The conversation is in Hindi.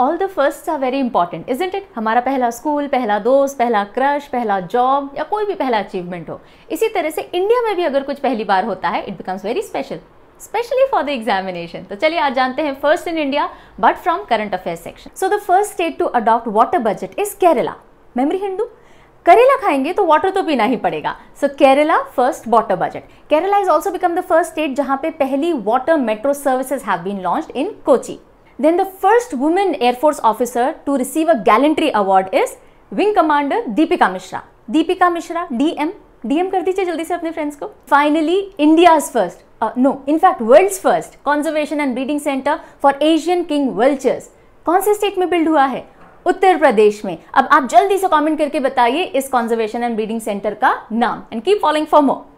All the first are very important is it हमारा पहला स्कूल पहला दोस्त पहला क्रश पहला जॉब या कोई भी पहला अचीवमेंट हो इसी तरह से इंडिया में भी अगर कुछ पहली बार होता है it becomes very special specially for the examination तो चलिए आज जानते हैं first in India but from current affair section so the first state to adopt water budget is Kerala memory hint करेला खाएंगे तो वाटर तो पीना ही पड़ेगा so Kerala first water budget Kerala is also become the first state जहां पे पहली water metro services have been launch in Kochi Then the first woman Air Force officer to receive a gallantry award is Wing Commander Deepika Mishra. Deepika Mishra, DM. DM kar dijiye jaldi se apne friends ko finally india's first uh, no in fact world's first conservation and breeding center for asian king vultures kaun se state mein build hua hai Uttar Pradesh में अब आप जल्दी से कमेंट करके बताइए इस कॉन्जर्वेशन एंड ब्रीडिंग सेंटर का नाम and keep following for more